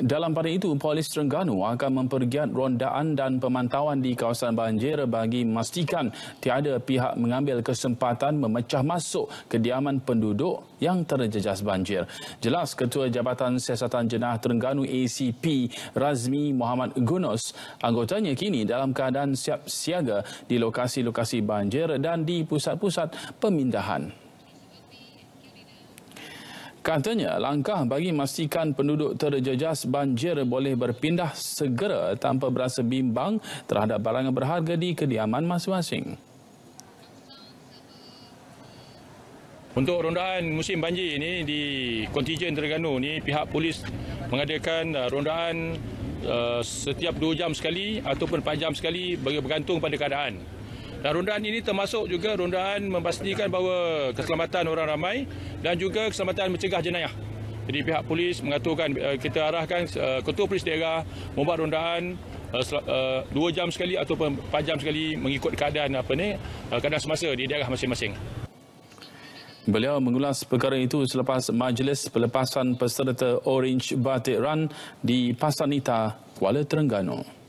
Dalam pada itu, polis Terengganu akan mempergiat rondaan dan pemantauan di kawasan banjir bagi memastikan tiada pihak mengambil kesempatan memecah masuk kediaman penduduk yang terjejas banjir. Jelas Ketua Jabatan Siasatan Jenah Terengganu ACP Razmi Muhammad Gunos, anggotanya kini dalam keadaan siap siaga di lokasi-lokasi banjir dan di pusat-pusat pemindahan. Katanya langkah bagi memastikan penduduk terjejas banjir boleh berpindah segera tanpa berasa bimbang terhadap barang berharga di kediaman masing-masing. Untuk rondaan musim banjir ini di kontijen Terengganu ini pihak polis mengadakan uh, rondaan uh, setiap 2 jam sekali ataupun 4 jam sekali bergantung pada keadaan. Dan rondaan ini termasuk juga rondaan memastikan bahawa keselamatan orang ramai dan juga keselamatan mencegah jenayah. Jadi pihak polis mengaturkan, eh, kita arahkan eh, ketua polis daerah membuat rondaan eh, dua jam sekali atau empat jam sekali mengikut keadaan apa ni keadaan semasa di daerah masing-masing. Beliau mengulas perkara itu selepas majlis pelepasan peserta Orange Batik Run di Pasar Nita, Kuala Terengganu.